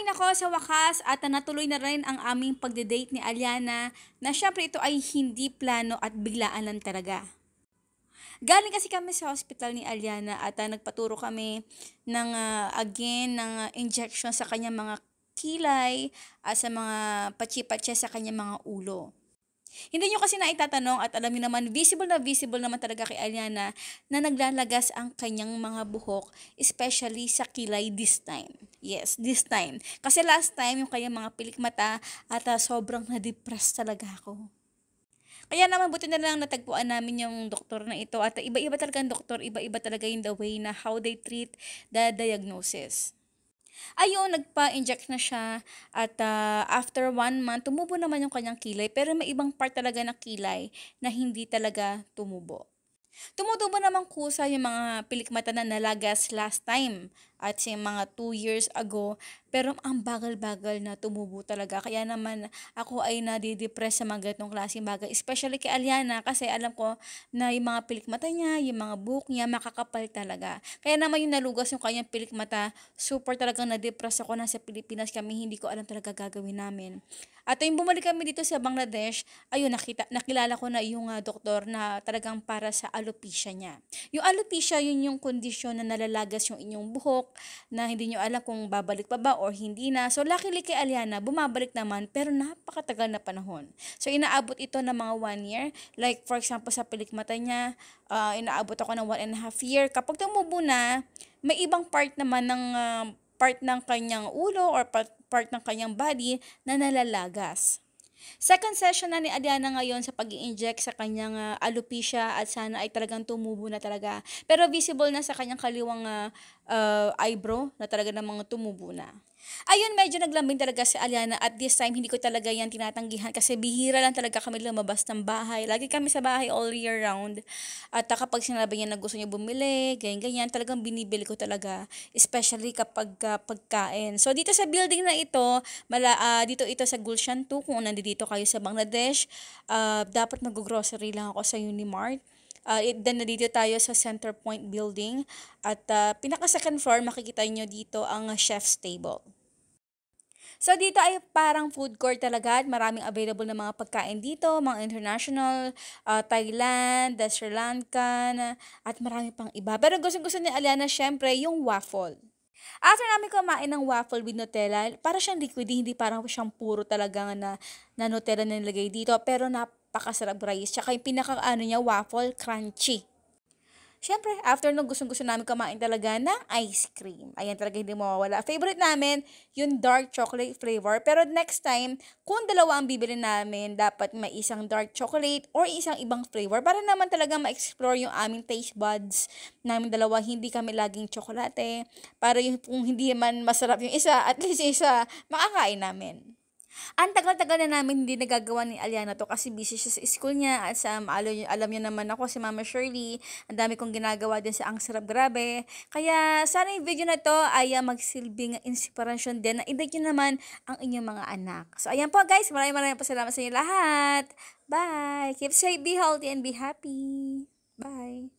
Ay nako, sa wakas at natuloy na rin ang aming pagde-date ni Aliana na syempre ito ay hindi plano at biglaan lang talaga. Galing kasi kami sa hospital ni Aliana at uh, nagpaturo kami ng uh, again ng uh, injection sa kanyang mga kilay at uh, sa mga patsipatsa sa kanyang mga ulo. Hindi nyo kasi na itatanong at alam nyo naman, visible na visible naman talaga kay Aliana na naglalagas ang kanyang mga buhok, especially sa kilay this time. Yes, this time. Kasi last time, yung kanyang mga pilik mata at uh, sobrang na-depress talaga ako. Kaya naman buti na lang natagpuan namin yung doktor na ito at iba-iba talaga ang doktor, iba-iba talaga yung the way na how they treat the diagnosis. Ayun, nagpa-inject na siya at uh, after one month, tumubo naman yung kanyang kilay pero may ibang part talaga ng kilay na hindi talaga tumubo. Tumutubo naman kusa yung mga pilikmata na nalagas last time at sa mga 2 years ago. Pero ang bagal-bagal na tumubo talaga. Kaya naman ako ay nadidepress sa mga ganitong klaseng bagay. Especially kay Aliana kasi alam ko na yung mga pilik mata niya, yung mga buhok niya, makakapal talaga. Kaya naman yung nalugas yung kanyang pilik mata, super talagang nadepress ako na sa Pilipinas kami. Hindi ko alam talaga gagawin namin. At yung bumalik kami dito sa Bangladesh, ayun, nakita, nakilala ko na yung uh, doktor na talagang para sa alopecia niya. Yung alopecia, yun yung kondisyon na nalalagas yung inyong buhok, pasok na hindi nyo alam kung babalik pa ba or hindi na. So luckily kay Aliana, bumabalik naman pero napakatagal na panahon. So inaabot ito ng mga one year. Like for example sa pelikmata niya, uh, inaabot ako ng one and a half year. Kapag tumubo na, may ibang part naman ng uh, part ng kanyang ulo or part, part ng kanyang body na nalalagas. Second session na ni Adriana ngayon sa pag inject sa kanyang uh, alopecia at sana ay talagang tumubo na talaga. Pero visible na sa kanyang kaliwang uh, uh, eyebrow na talaga namang tumubo na. Ayun, medyo naglambing talaga si Aliana at this time hindi ko talaga yan tinatanggihan kasi bihira lang talaga kami lumabas ng bahay. Lagi kami sa bahay all year round. At kapag sinabi niya na gusto niya bumili, ganyan-ganyan, talagang binibili ko talaga. Especially kapag uh, pagkain. So dito sa building na ito, mala, uh, dito ito sa Gulshan 2 kung nandito kayo sa Bangladesh, uh, dapat mag-grocery lang ako sa Unimart Uh, then, nandito tayo sa Center Point Building. At uh, pinaka-second floor, makikita nyo dito ang chef's table. So, dito ay parang food court talaga. Maraming available na mga pagkain dito, mga international, uh, Thailand, Sri Lankan, at marami pang iba. Pero gusto-gusto ni Aliana, syempre, yung waffle. After namin kumain ng waffle with Nutella, para siyang liquidy, hindi parang siyang puro talaga na, na Nutella na nilagay dito. Pero na napakasarap rice. Tsaka yung pinaka ano niya, waffle crunchy. Siyempre, after nung gustong-gusto namin kumain talaga ng ice cream. Ayan talaga hindi mawawala. Favorite namin, yung dark chocolate flavor. Pero next time, kung dalawa ang bibili namin, dapat may isang dark chocolate or isang ibang flavor para naman talaga ma-explore yung aming taste buds namin dalawa. Hindi kami laging tsokolate. Para yung, kung hindi man masarap yung isa, at least isa, makakain namin. Ang tagal-tagal na namin hindi nagagawa ni Aliana to kasi busy siya sa school niya at sa um, alam, alam niyo naman ako si Mama Shirley, ang dami kong ginagawa din sa Ang Sarap Grabe. Kaya sana yung video na to ay uh, magsilbing inspirasyon din na idag nyo naman ang inyong mga anak. So ayan po guys, maraming maraming po salamat sa inyo lahat. Bye! Keep safe, be healthy, and be happy. Bye!